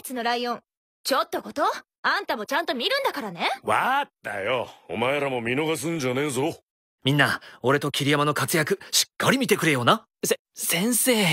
月のライオン。ちょっとこと、あんたもちゃんと見るんだからね。わーったよ。お前らも見逃すんじゃねえぞ。みんな、俺と桐山の活躍、しっかり見てくれよな。せ、先生。